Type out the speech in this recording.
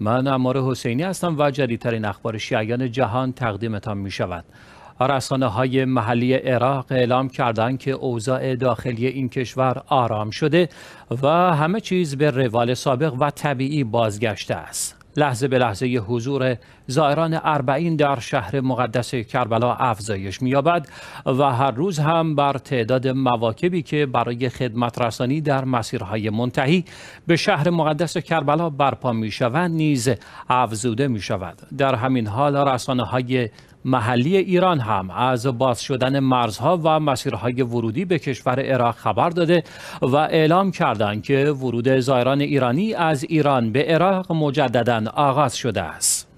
من امار حسینی هستم و جدیدترین اخبار شیعیان جهان تقدیمتان می شود. رسانه های محلی عراق اعلام کردند که اوضاع داخلی این کشور آرام شده و همه چیز به روال سابق و طبیعی بازگشته است. لحظه به لحظه حضور زائران اربعین در شهر مقدس کربلا افزایش مییابد و هر روز هم بر تعداد مواکبی که برای خدمت رسانی در مسیرهای منتهی به شهر مقدس کربلا برپا شوند نیز افزوده میشود در همین حال رسانه‌های محلی ایران هم از باز شدن مرزها و مسیرهای ورودی به کشور عراق خبر داده و اعلام کردند که ورود زایران ایرانی از ایران به عراق مجددا آغاز شده است.